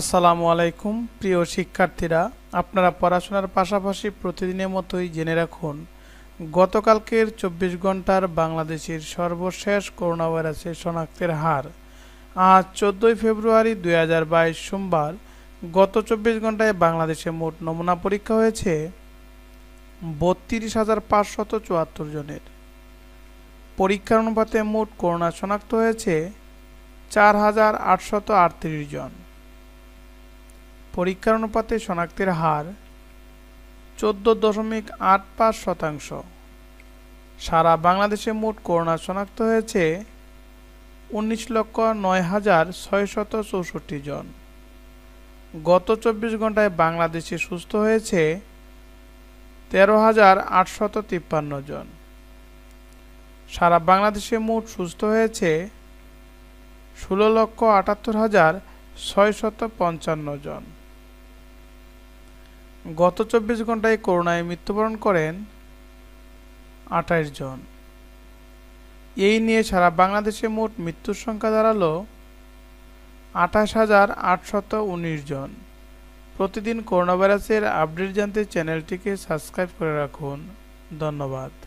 আসসালামু আলাইকুম প্রিয় শিক্ষার্থীরা আপনারা পড়াশোনার পাশাপাশি প্রতিদিনের মতোই জেনে রাখুন গতকালকের চব্বিশ ঘন্টার বাংলাদেশের সর্বশেষ করোনা ভাইরাসের শনাক্তের হার আজ চোদ্দই ফেব্রুয়ারি দুই সোমবার গত চব্বিশ ঘন্টায় বাংলাদেশে মোট নমুনা পরীক্ষা হয়েছে বত্রিশ হাজার পাঁচশত চুয়াত্তর জনের পরীক্ষার অনুপাতে মোট করোনা শনাক্ত হয়েছে চার হাজার আটশত আটত্রিশ জন পরীক্ষার অনুপাতে শনাক্তের হার চোদ্দ দশমিক আট পাঁচ শতাংশ সারা বাংলাদেশে মোট করোনা শনাক্ত হয়েছে উনিশ লক্ষ নয় হাজার ছয়শত চৌষট্টি জন গত চব্বিশ ঘন্টায় বাংলাদেশে সুস্থ হয়েছে তেরো হাজার আটশত তিপ্পান্ন জন সারা বাংলাদেশে মোট সুস্থ হয়েছে ষোলো লক্ষ আটাত্তর হাজার ছয়শত পঞ্চান্ন জন গত চব্বিশ ঘন্টায় করোনায় মৃত্যুবরণ করেন আঠাইশ জন এই নিয়ে সারা বাংলাদেশে মোট মৃত্যুর সংখ্যা দাঁড়ালো আঠাশ হাজার আটশত উনিশ জন প্রতিদিন করোনা ভাইরাসের আপডেট জানতে চ্যানেলটিকে সাবস্ক্রাইব করে রাখুন ধন্যবাদ